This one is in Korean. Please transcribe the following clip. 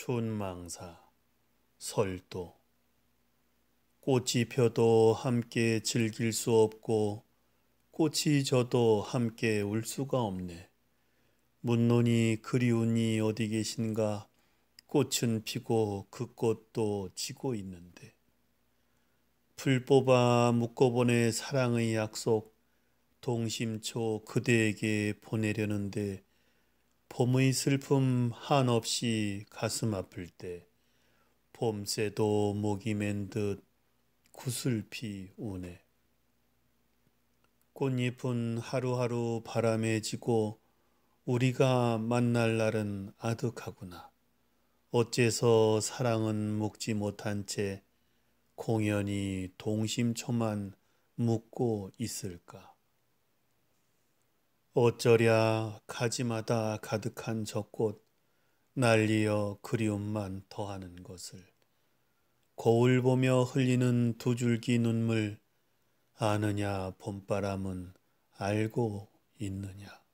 촌망사, 설도. 꽃이 펴도 함께 즐길 수 없고 꽃이 져도 함께 울 수가 없네. 문론이 그리우니 어디 계신가 꽃은 피고 그 꽃도 지고 있는데. 풀 뽑아 묶어보내 사랑의 약속 동심초 그대에게 보내려는데 봄의 슬픔 한없이 가슴 아플 때 봄새도 목이 맨 듯 구슬피 우네. 꽃잎은 하루하루 바람에 지고 우리가 만날 날은 아득하구나. 어째서 사랑은 묵지 못한 채 공연히 동심초만 묵고 있을까? 어쩌랴 가지마다 가득한 적꽃 날리어 그리움만 더하는 것을 거울 보며 흘리는 두 줄기 눈물 아느냐 봄바람은 알고 있느냐